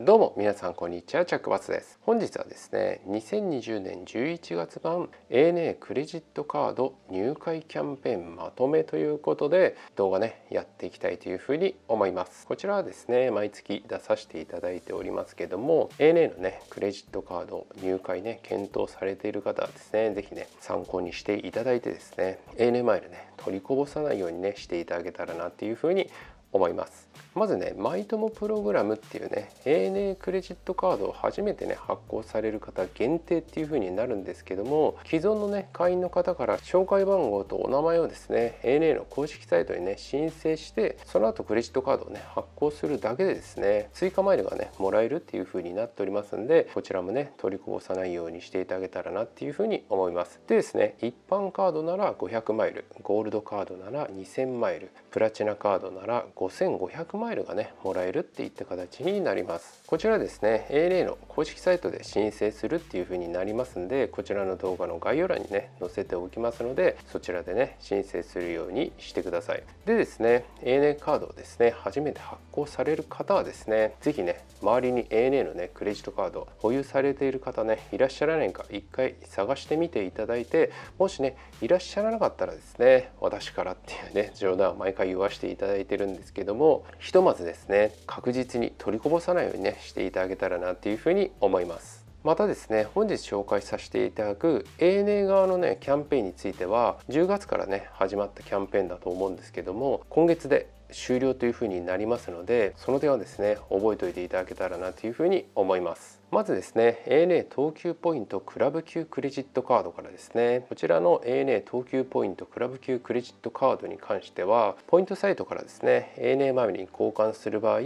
どうも皆さんこんにちは着バです本日はですね2020年11月版 ANA クレジットカード入会キャンペーンまとめということで動画ねやっていきたいというふうに思いますこちらはですね毎月出させていただいておりますけども ANA のねクレジットカード入会ね検討されている方はですね是非ね参考にしていただいてですね ANA マイルね取りこぼさないようにねしていただけたらなっていうふうに思いますまずね、マイ友プログラムっていうね、ANA クレジットカードを初めてね、発行される方限定っていう風になるんですけども、既存のね、会員の方から紹介番号とお名前をですね、ANA の公式サイトにね、申請して、その後クレジットカードをね、発行するだけでですね、追加マイルがね、もらえるっていう風になっておりますんで、こちらもね、取りこぼさないようにしていただけたらなっていう風に思います。でですね、一般カードなら500マイル、ゴールドカードなら2000マイル、プラチナカードなら5500マイルァイルがねもらえるっていった形になりますこちらですね ANA の公式サイトで申請するっていう風になりますんでこちらの動画の概要欄にね載せておきますのでそちらでね申請するようにしてくださいでですね ANA カードをですね初めて発行される方はですね是非ね周りに ANA のねクレジットカード保有されている方ねいらっしゃらないか一回探してみていただいてもしねいらっしゃらなかったらですね私からっていうね冗談を毎回言わせていただいてるんですけどもひとまずですね確実に取りこぼさないようにねしていただけたらなっていうふうに思いますまたですね本日紹介させていただく ANA 側のねキャンペーンについては10月からね始まったキャンペーンだと思うんですけども今月で終了というふうになりますのでその点はですね覚えておいていただけたらなというふうに思いますまずですね ANA 東急ポイントクラブ級クレジットカードからですねこちらの ANA 東急ポイントクラブ級クレジットカードに関してはポイントサイトからですね ANA マミリに交換する場合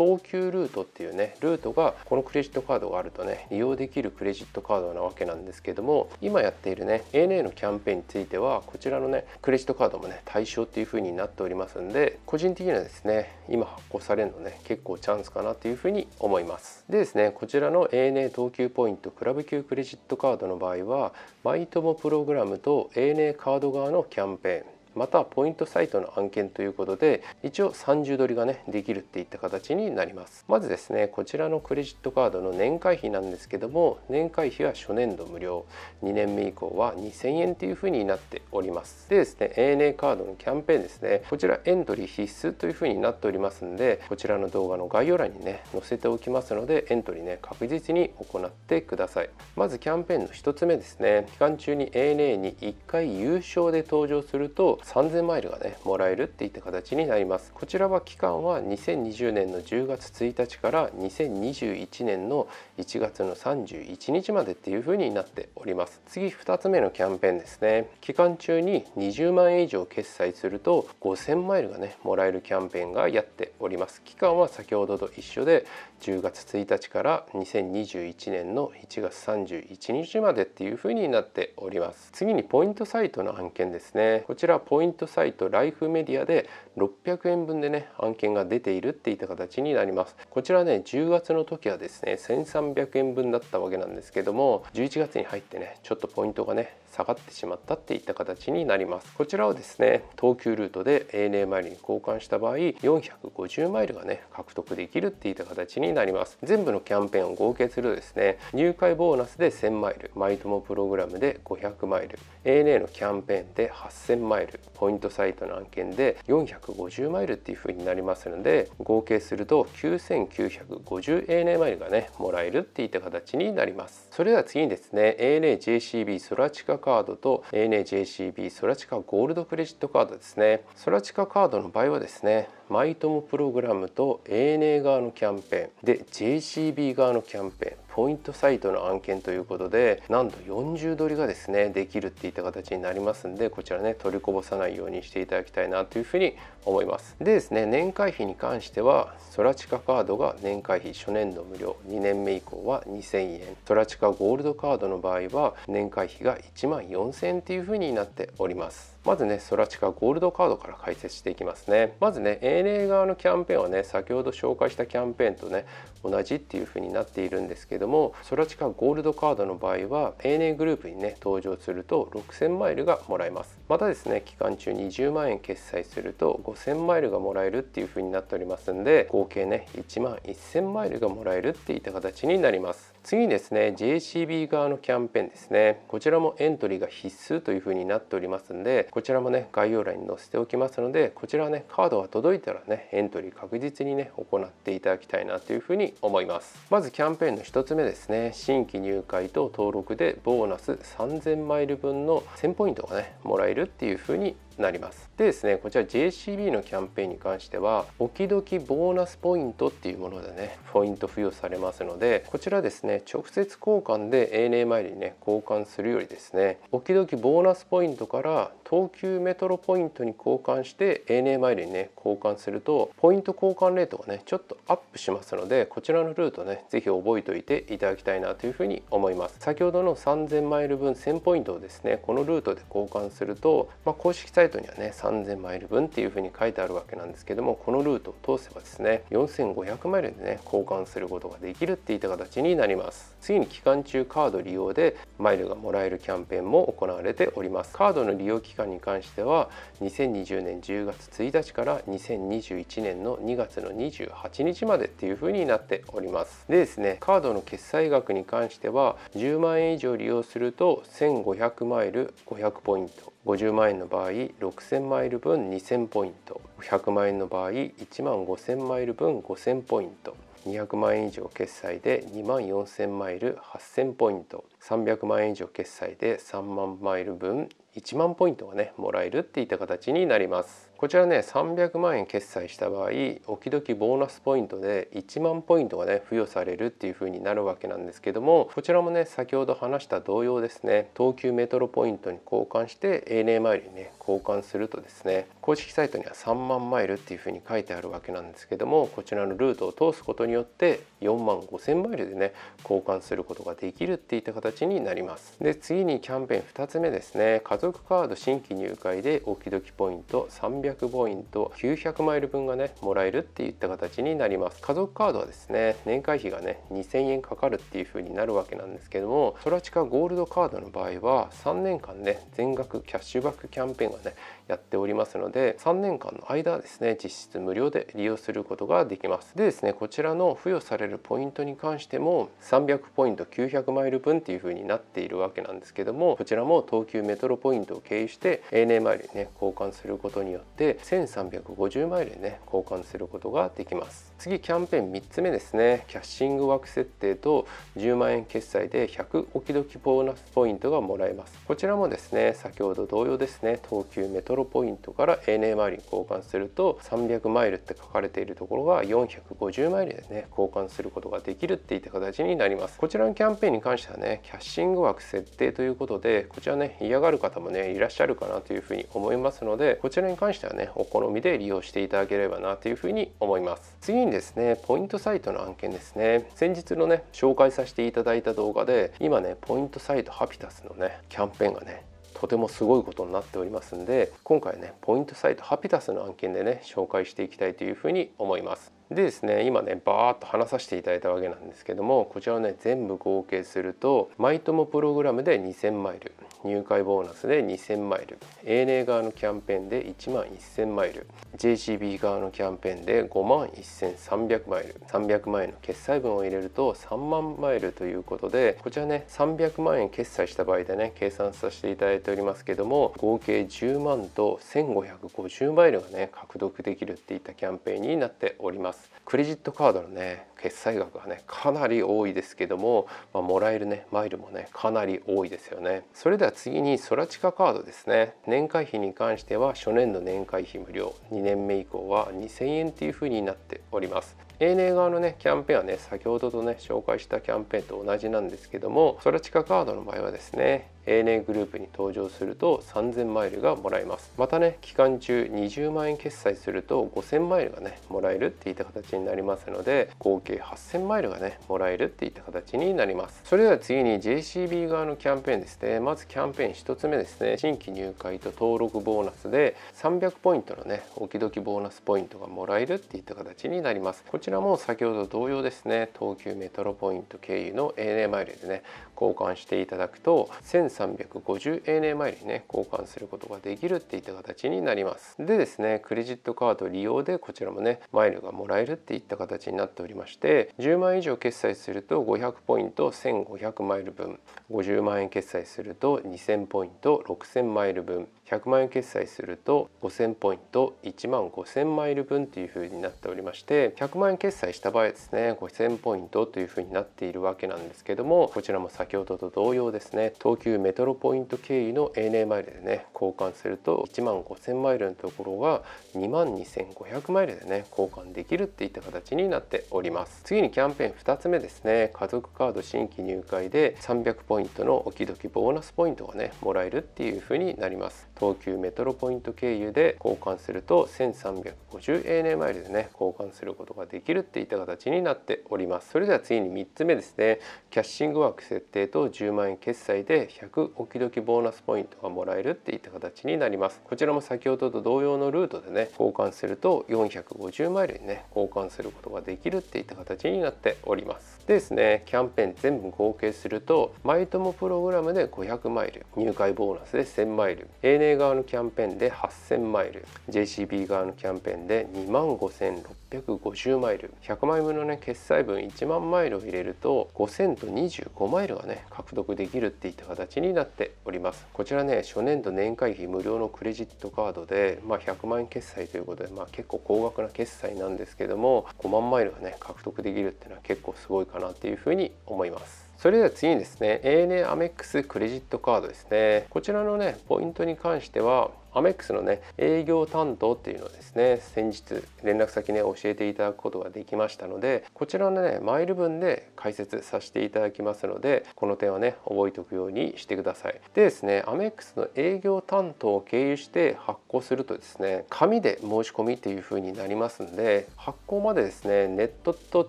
等級ルートっていうねルートがこのクレジットカードがあるとね利用できるクレジットカードなわけなんですけども今やっているね ANA のキャンペーンについてはこちらのねクレジットカードもね対象っていう風になっておりますんで個人的にはですね今発行されるのね結構チャンスかなという風に思いますでですねこちらの ANA 等級ポイントクラブ級クレジットカードの場合はマイトモプログラムと ANA カード側のキャンペーンまたポイントサイトの案件ということで一応30ドルがねできるっていった形になりますまずですねこちらのクレジットカードの年会費なんですけども年会費は初年度無料2年目以降は2000円というふうになっておりますでですね ANA カードのキャンペーンですねこちらエントリー必須というふうになっておりますんでこちらの動画の概要欄にね載せておきますのでエントリーね確実に行ってくださいまずキャンペーンの1つ目ですね期間中に ANA に1回優勝で登場すると3000マイルがねもらえるっていった形になりますこちらは期間は2020年の10月1日から2021年の1月の31日までっていう風になっております次2つ目のキャンペーンですね期間中に20万円以上決済すると5000マイルがねもらえるキャンペーンがやっております期間は先ほどと一緒で10月1日から2021年の1月31日までっていう風になっております次にポイントサイトの案件ですねこちらポイントサイトライフメディアで600円分でね案件が出ているっていった形になりますこちらね10月の時はですね1300円分だったわけなんですけども11月に入ってねちょっとポイントがね下がってしまったっていった形になりますこちらをですね東急ルートで ANA マイルに交換した場合450マイルがね獲得できるっていった形になります全部のキャンペーンを合計するとですね入会ボーナスで1000マイルマイトモプログラムで500マイル ANA のキャンペーンで8000マイルポイントサイトの案件で450マイルっていう風になりますので合計すると 9950ANA マイルがねもらえるっていった形になりますそれでは次にですね ANAJCB 空近カードと ANA JCB ソラチカゴールドクレジットカードですねソラチカカードの場合はですねマイトモプログラムと ANA 側のキャンペーンで JCB 側のキャンペーンポイントサイトの案件ということでなんと40ドルがですねできるっていった形になりますんでこちらね取りこぼさないようにしていただきたいなというふうに思いますでですね年会費に関してはソラチカカードが年会費初年度無料2年目以降は2000円ソラチカゴールドカードの場合は年会費が1万4000円っていうふうになっておりますまずねソラチカゴールドカードから解説していきますねまずね ANA 側のキャンペーンはね先ほど紹介したキャンペーンとね同じっていう風になっているんですけどもソラチカゴールドカードの場合は ANA グループにね登場すると6000マイルがもらえますまたですね期間中20万円決済すると5000マイルがもらえるっていう風になっておりますんで合計ね1万1000マイルがもらえるっていった形になります次にですね JCB 側のキャンペーンですねこちらもエントリーが必須というふうになっておりますんでこちらもね概要欄に載せておきますのでこちらはねカードが届いたらねエントリー確実にね行っていただきたいなというふうに思いますまずキャンペーンの1つ目ですね新規入会と登録でボーナス3000マイル分の1000ポイントがねもらえるっていうふうになりますでですねこちら JCB のキャンペーンに関しては時々ボーナスポイントっていうものでねポイント付与されますのでこちらですね直接交換で ANA マイルにね交換するよりですね時々ボーナスポイントから東急メトロポイントに交換して ANA マイルにね交換するとポイント交換レートがねちょっとアップしますのでこちらのルートね是非覚えておいていただきたいなというふうに思います先ほどの3000マイル分1000ポイントをですねこのルートで交換すると、まあ、公式サイトにはね3000マイル分っていうふうに書いてあるわけなんですけどもこのルートを通せばですね4500マイルでね交換することができるっていった形になります次に期間中カード利用でマイルがもらえるキャンペーンも行われておりますカードの利用期間に関しては2020年10月1日から2021年の2月の28日までっていう風になっておりますでですねカードの決済額に関しては10万円以上利用すると1500マイル500ポイント50万円の場合6000マイル分2000ポイント100万円の場合1万5000マイル分5000ポイント200万円以上決済で2万4000マイル8000ポイント300万円以上決済で3万マイル分1万ポイントがねもらえるっていった形になりますこちらね300万円決済した場合き時々ボーナスポイントで1万ポイントがね付与されるっていう風になるわけなんですけどもこちらもね先ほど話した同様ですね東急メトロポイントに交換して ANA マイルにね交換するとですね公式サイトには3万マイルっていうふうに書いてあるわけなんですけどもこちらのルートを通すことによって4万5000マイルでね交換することができるっていった形になりますで次にキャンペーン2つ目ですね家族カード新規入会でオキドキポイント300ポイント900マイル分がねもらえるっていった形になります家族カードはですね年会費がね2000円かかるっていう風になるわけなんですけどもソラチカゴールドカードの場合は3年間ね全額キャッシュバックキャンペーンがねやっておりますのでで3年間の間ですね実質無料で利用することができますでですねこちらの付与されるポイントに関しても300ポイント900マイル分っていう風になっているわけなんですけどもこちらも東急メトロポイントを経由して ANA マイルにね交換することによって1350マイルにね交換することができます次キャンペーン3つ目ですねキャッシング枠設定と10万円決済で100おきどきボーナスポイントがもらえますこちらもですね先ほど同様ですね東急メトロポイントから ANA マイルに交換すると300マイルって書かれているところが450マイルでね交換することができるっていった形になりますこちらのキャンペーンに関してはねキャッシング枠設定ということでこちらね嫌がる方もねいらっしゃるかなというふうに思いますのでこちらに関してはねお好みで利用していただければなというふうに思います次にですねポイントサイトの案件ですね先日のね紹介させていただいた動画で今ねポイントサイトハピタスのねキャンペーンがねとてもすごいことになっておりますんで今回ねポイントサイトハピタスの案件でね紹介していきたいというふうに思います。でですね今ねバーッと話させていただいたわけなんですけどもこちらをね全部合計するとマイ友プログラムで2000マイル入会ボーナスで2000マイル ANA 側のキャンペーンで1万1000マイル JCB 側のキャンペーンで5万1300マイル300万円の決済分を入れると3万マイルということでこちらね300万円決済した場合でね計算させていただいておりますけども合計10万と1550マイルがね獲得できるっていったキャンペーンになっております。ますクレジットカードのね決済額がねかなり多いですけども、まあ、もらえるねマイルもねかなり多いですよねそれでは次にソラチカカードですね年会費に関しては初年度年会費無料2年目以降は2000円というふうになっております ANA 側のねキャンペーンはね先ほどとね紹介したキャンペーンと同じなんですけどもソラチカカードの場合はですね ANA グループに登場すると3000マイルがもらえますまたね期間中20万円決済すると5000マイルがねもらえるっていった形になりますので合計8000マイルがねもらえるっていった形になりますそれでは次に JCB 側のキャンペーンですねまずキャンペーン1つ目ですね新規入会と登録ボーナスで300ポイントのねおきどきボーナスポイントがもらえるっていった形になりますこちちらも先ほど同様ですね東急メトロポイント経由の ANA マイルでね交換していただくと 1350ANA マイルにね交換することができるっていった形になりますでですねクレジットカード利用でこちらもねマイルがもらえるっていった形になっておりまして10万円以上決済すると500ポイント1500マイル分50万円決済すると2000ポイント6000マイル分100万円決済すると5000ポイント1万5000マイル分というふうになっておりまして100万円決済した場合ですね5000ポイントというふうになっているわけなんですけどもこちらも先ほどと同様ですね東急メトロポイント経由の ANA マイルでね交換すると1万5000マイルのところが2万2500マイルでね交換できるっていった形になっております次にキャンペーン2つ目ですね家族カード新規入会で300ポイントのおきどきボーナスポイントがねもらえるっていうふうになります東急メトロポイント経由で交換すると 1350ANA マイルでね交換することができるっていった形になっておりますそれでは次に3つ目ですねキャッシング枠設定と10万円決済で100おきどきボーナスポイントがもらえるっていった形になりますこちらも先ほどと同様のルートでね交換すると450マイルにね交換することができるっていった形になっておりますでですねキャンペーン全部合計するとマイトモプログラムで500マイル入会ボーナスで1000マイル ANA 側のキャンペーンで8000マイル JCB 側のキャンペーンで2万5650マイル100枚分のね決済分1万マイルを入れると5000と25マイルがね獲得できるっていった形になっておりますこちらね初年度年会費無料のクレジットカードで、まあ、100万円決済ということで、まあ、結構高額な決済なんですけども5万マイルがね獲得できるっていうのは結構すごいかなっていうふうに思いますそれでは次にですね ANA アメックスクレジットカードですねこちらのねポイントに関してはアメックスのね営業担当っていうのをですね先日連絡先ね教えていただくことができましたのでこちらのねマイル分で解説させていただきますのでこの点はね覚えておくようにしてください。でですねアメックスの営業担当を経由して発行するとですね紙で申し込みっていう風になりますんで発行までですねネットと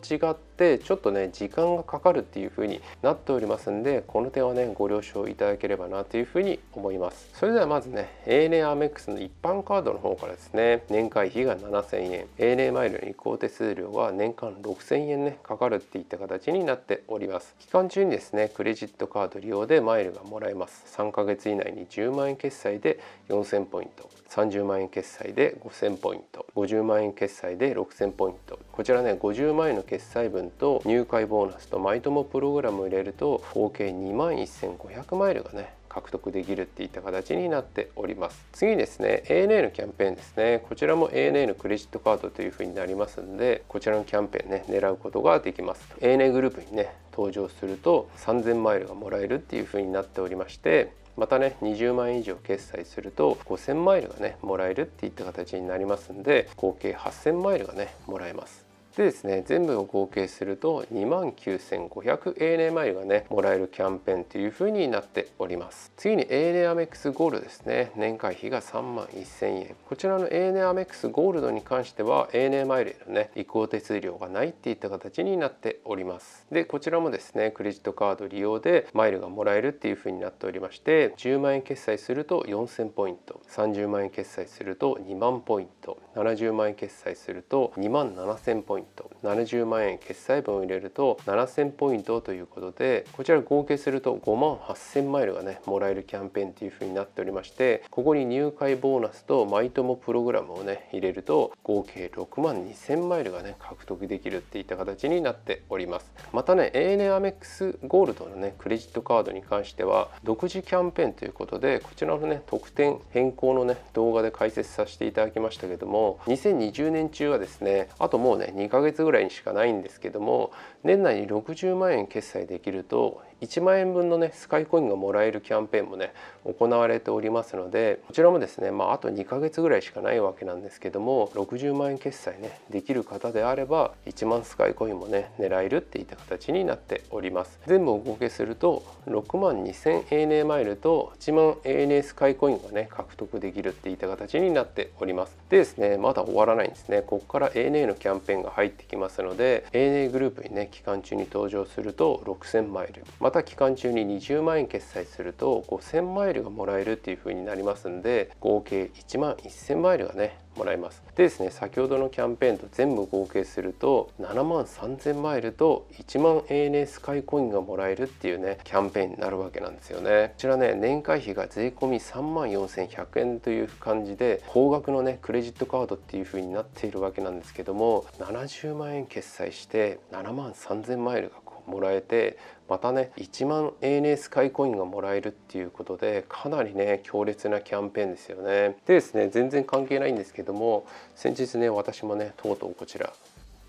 違ってちょっとね時間がかかるっていう風になっておりますんでこの点はねご了承いただければなという風に思います。それではまずね ANA アメックスの一般カードの方からですね年会費が7000円 ANA マイルの移行手数料は年間6000円ねかかるっていった形になっております期間中にですねクレジットカード利用でマイルがもらえます3ヶ月以内に10万円決済で4000ポイント30万円決済で5000ポイント50万円決済で6000ポイントこちらね50万円の決済分と入会ボーナスとマイトモプログラムを入れると合計2万1500マイルがね獲得できるっていった形になっております次ですね ANA のキャンペーンですねこちらも ANA のクレジットカードというふうになりますんでこちらのキャンペーンね狙うことができます ANA グループにね登場すると3000マイルがもらえるっていうふうになっておりましてまたね20万円以上決済すると5000マイルがねもらえるっていった形になりますんで合計8000マイルがねもらえますでですね全部を合計すると2万 9500ANA マイルがねもらえるキャンペーンという風になっております次に ANA アメックスゴールドですね年会費が3万1000円こちらの ANA アメックスゴールドに関しては ANA マイルへのね移行手数料がないっていった形になっておりますでこちらもですねクレジットカード利用でマイルがもらえるっていう風になっておりまして10万円決済すると4000ポイント30万円決済すると2万ポイント70万円決済すると2万7000ポイントイント70万円決済分を入れると7000ポイントということでこちら合計すると5万8000マイルがねもらえるキャンペーンというふうになっておりましてここに入会ボーナスとマイトモプログラムをね入れると合計6万2000マイルがね獲得できるっていった形になっておりますまたね ANA アメックスゴールドのねクレジットカードに関しては独自キャンペーンということでこちらのね特典変更のね動画で解説させていただきましたけども2020年中はですねあともうね2 2ヶ月ぐらいにしかないんですけども年内に60万円決済できると1万円分のねスカイコインがもらえるキャンペーンもね行われておりますのでこちらもですね、まあ、あと2ヶ月ぐらいしかないわけなんですけども60万円決済ねできる方であれば1万スカイコインもね狙えるっていった形になっております全部お合計すると6万 2000ANA マイルと1万 ANA スカイコインがね獲得できるっていった形になっておりますでですねまだ終わらないんですねここから ANA のキャンペーンが入ってきますので ANA グループにね期間中に登場すると6000マイルままた期間中に20万円決済すると5000マイルがもらえるっていう風になりますんで合計1万1000マイルがねもらえますでですね先ほどのキャンペーンと全部合計すると7万3000マイルと1万 ANS 買いコインがもらえるっていうねキャンペーンになるわけなんですよねこちらね年会費が税込3万4100円という感じで高額のねクレジットカードっていう風になっているわけなんですけども70万円決済して7万3000マイルがもらえてまたね1万 ANS 買コインがもらえるっていうことでかなりね強烈なキャンペーンですよね。でですね全然関係ないんですけども先日ね私もねとうとうこちら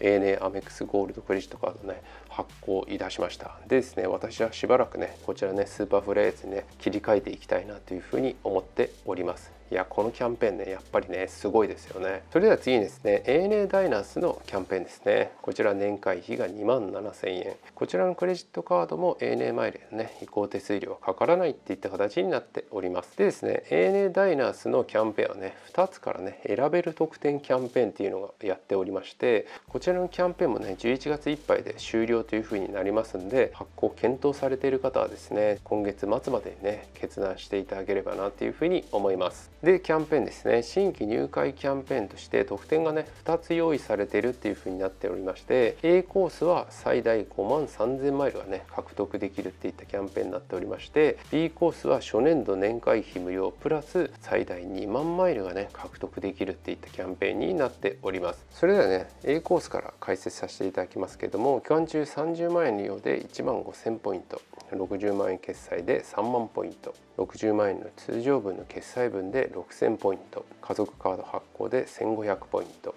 ANA アメックスゴールドクレジットカードね発行いたしましたでですね私はしばらくねこちらねスーパーフレーズにね切り替えていきたいなというふうに思っておりますいやこのキャンペーンねやっぱりねすごいですよねそれでは次にですね ANA ダイナースのキャンペーンですねこちら年会費が2万7000円こちらのクレジットカードも ANA マイルのね移行手数料はかからないっていった形になっておりますでですね ANA ダイナースのキャンペーンはね2つからね選べる特典キャンペーンっていうのがやっておりましてこちらのキャンペーンもね11月いっぱいで終了というふうになりますんで発行検討されている方はですね今月末までにね決断していただければなというふうに思います。でキャンペーンですね新規入会キャンペーンとして特典がね2つ用意されてるっていう風になっておりまして A コースは最大5万3000マイルがね獲得できるっていったキャンペーンになっておりまして B コースは初年度年会費無料プラス最大2万マイルがね獲得できるっていったキャンペーンになっておりますそれではね A コースから解説させていただきますけれども期間中30万円利用で1万5000ポイント60万円決済で3万ポイント60万円の通常分の決済分で6000ポイント家族カード発行で1500ポイント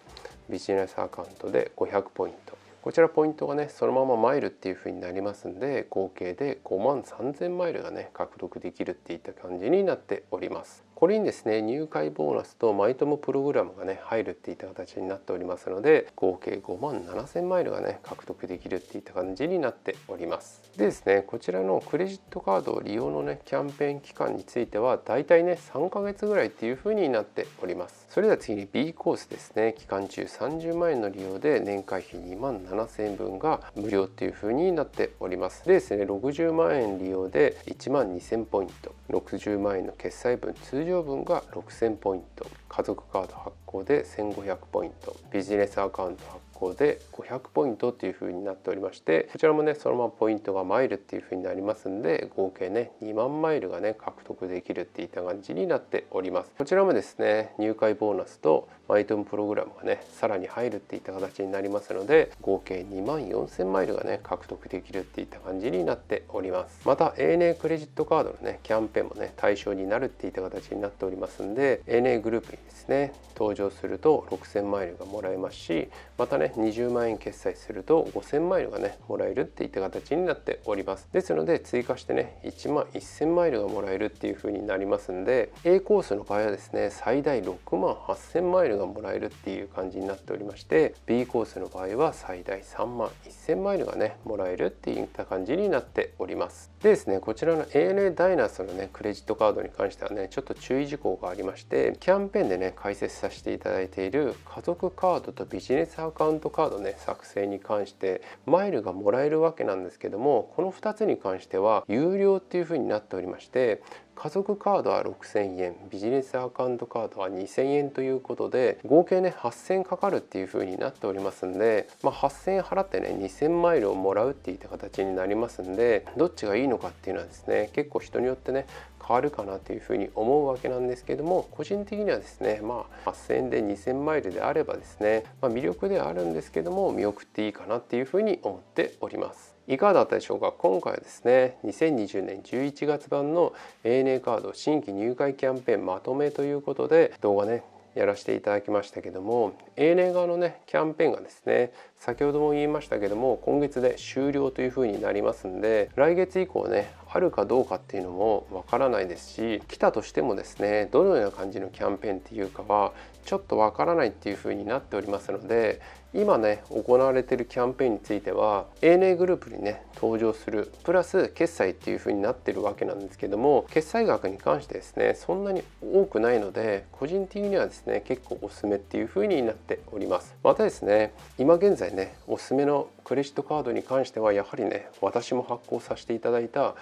ビジネスアカウントで500ポイントこちらポイントがねそのままマイルっていう風になりますんで合計で5万3000マイルがね獲得できるっていった感じになっておりますこれにですね入会ボーナスとマイトモプログラムがね入るっていった形になっておりますので合計5万7000マイルがね獲得できるっていった感じになっておりますでですねこちらのクレジットカード利用のねキャンペーン期間についてはだいたいね3ヶ月ぐらいっていうふうになっておりますそれでは次に B コースですね期間中30万円の利用で年会費2万7000円分が無料っていう風になっておりますでですね60万円利用で1万2000ポイント60万円の決済分通常分が6000ポイント家族カード発行で1500ポイントビジネスアカウント発行で500ポイントっていう風になっておりましてこちらもねそのままポイントがマイルっていう風になりますんで合計ね2万マイルがね獲得できるっていった感じになっておりますこちらもですね入会ボーナスとマイトンプログラムがねさらに入るっていった形になりますので合計2万4000マイルがね獲得できるっていった感じになっておりますまた ANA クレジットカードのねキャンペーンもね対象になるっていった形になっておりますんで ANA グループにですね登場すると6000マイルがもらえますしまたね20万円決済すると5000マイルがねもらえるっていった形になっておりますですので追加してね1万1000マイルがもらえるっていう風になりますんで A コースの場合はですね最大6万8000マイルがもらえるっていう感じになっておりまして B コースの場合は最大3万1000マイルがねもらえるっていった感じになっておりますでですねこちらの ANA ダイナースのねクレジットカードに関してはねちょっと注意事項がありましてキャンペーンででね解説させていただいている家族カードとビジネスアカウントカードね作成に関してマイルがもらえるわけなんですけどもこの2つに関しては有料っていうふうになっておりまして家族カードは6000円ビジネスアカウントカードは2000円ということで合計ね8000円かかるっていうふうになっておりますんで、まあ、8000円払ってね2000マイルをもらうっていった形になりますんでどっちがいいのかっていうのはですね結構人によってね変わるかなというふうに思うわけなんですけども個人的にはですねまあ8,000円で2,000マイルであればですね、まあ、魅力ではあるんですけども見送っていいかなっていうふうに思っております。いかがだったでしょうか今回はですね2020年11月版の ANA カード新規入会キャンペーンまとめということで動画ねやらせていただきましたけども ANA 側のねキャンペーンがですね先ほども言いましたけども今月で終了というふうになりますんで来月以降ねあるかどうかっていうのもわからないですし来たとしてもですねどのような感じのキャンペーンっていうかはちょっとわからないっていうふうになっておりますので今ね行われてるキャンペーンについては ANA グループにね登場するプラス決済っていうふうになってるわけなんですけども決済額に関してですねそんなに多くないので個人的にはですね結構おすすめっていうふうになっておりますまたですね今現在ねおすすめのクレジットカードに関してはやはりね私も発行させていただいた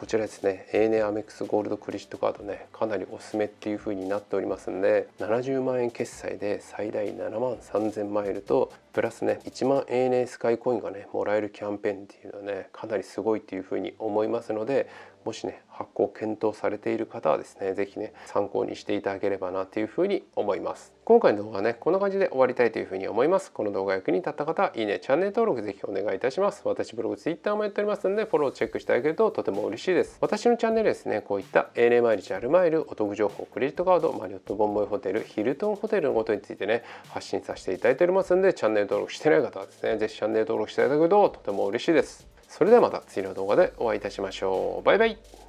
こちらですね ANA アメックスゴールドクレジットカードねかなりおすすめっていう風になっておりますんで70万円決済で最大7万3000マイルとプラスね1万 ANA スカイコインがねもらえるキャンペーンっていうのはねかなりすごいっていう風に思いますのでもしね発行検討されている方はですね是非ね参考にしていただければなというふうに思います今回の動画はねこんな感じで終わりたいというふうに思いますこの動画役に立った方いいねチャンネル登録ぜひお願いいたします私ブログ Twitter もやっておりますのでフォローチェックしてあげるととても嬉しいです私のチャンネルですねこういった ANA マイ毎日あるマイルお得情報クレジットカードマリオットボンボイホテルヒルトンホテルのことについてね発信させていただいておりますのでチャンネル登録してない方はですね是非チャンネル登録していただくととても嬉しいですそれではまた次の動画でお会いいたしましょうバイバイ